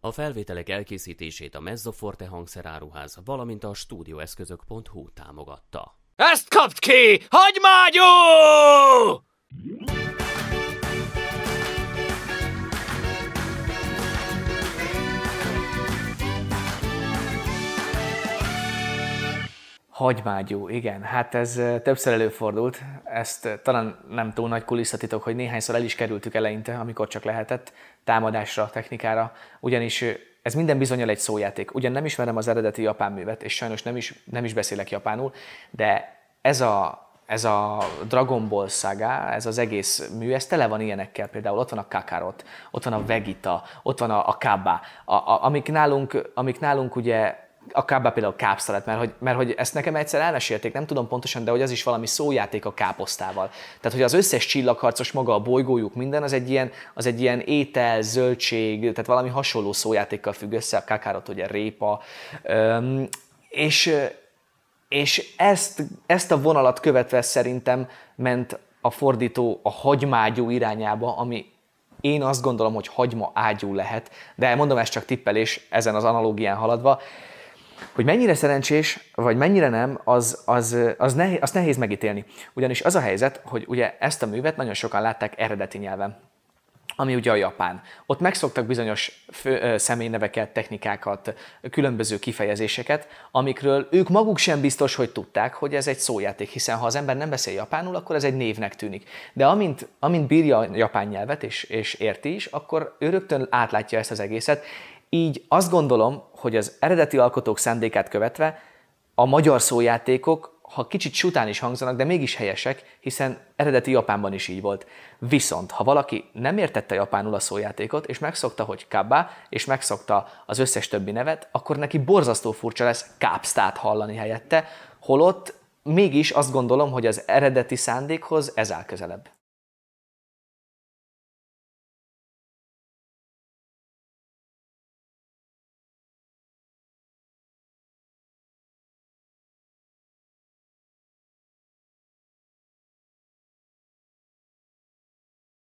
A felvételek elkészítését a Mezzoforte hangszeráruház, valamint a stúdióeszközök.hu támogatta. Ezt kapt ki! Hagymágyó! Hagymágyú, igen. Hát ez többször előfordult. Ezt talán nem túl nagy kulisszatitok, hogy néhányszor el is kerültük eleinte, amikor csak lehetett, támadásra, technikára, ugyanis ez minden bizonyal egy szójáték. Ugyan nem ismerem az eredeti japán művet, és sajnos nem is, nem is beszélek japánul, de ez a, ez a Dragon Ball saga, ez az egész mű, ez tele van ilyenekkel, például ott van a Kakarot, ott van a Vegeta, ott van a, a Kaba, a, a, amik, nálunk, amik nálunk ugye a kábba például kápszalat, mert hogy, mert hogy ezt nekem egyszer elmesélték, nem tudom pontosan, de hogy az is valami szójáték a káposztával. Tehát, hogy az összes csillagharcos maga a bolygójuk, minden az egy ilyen, az egy ilyen étel, zöldség, tehát valami hasonló szójátékkal függ össze, a kakárot, ugye répa. Üm, és, és ezt, ezt a vonalat követve szerintem ment a fordító a hagymágyú irányába, ami én azt gondolom, hogy hagyma ágyú lehet, de mondom, ez csak tippelés ezen az analógián haladva. Hogy mennyire szerencsés, vagy mennyire nem, az, az, az nehéz, azt nehéz megítélni. Ugyanis az a helyzet, hogy ugye ezt a művet nagyon sokan látták eredeti nyelven ami ugye a japán. Ott megszoktak bizonyos fő, ö, személyneveket, technikákat, különböző kifejezéseket, amikről ők maguk sem biztos, hogy tudták, hogy ez egy szójáték, hiszen ha az ember nem beszél japánul, akkor ez egy névnek tűnik. De amint, amint bírja a japán nyelvet és, és érti is, akkor ő rögtön átlátja ezt az egészet, így azt gondolom, hogy az eredeti alkotók szándékát követve a magyar szójátékok, ha kicsit sután is hangzanak, de mégis helyesek, hiszen eredeti Japánban is így volt. Viszont, ha valaki nem értette japánul a szójátékot, és megszokta, hogy kabá, és megszokta az összes többi nevet, akkor neki borzasztó furcsa lesz kápsztát hallani helyette, holott mégis azt gondolom, hogy az eredeti szándékhoz ez áll közelebb.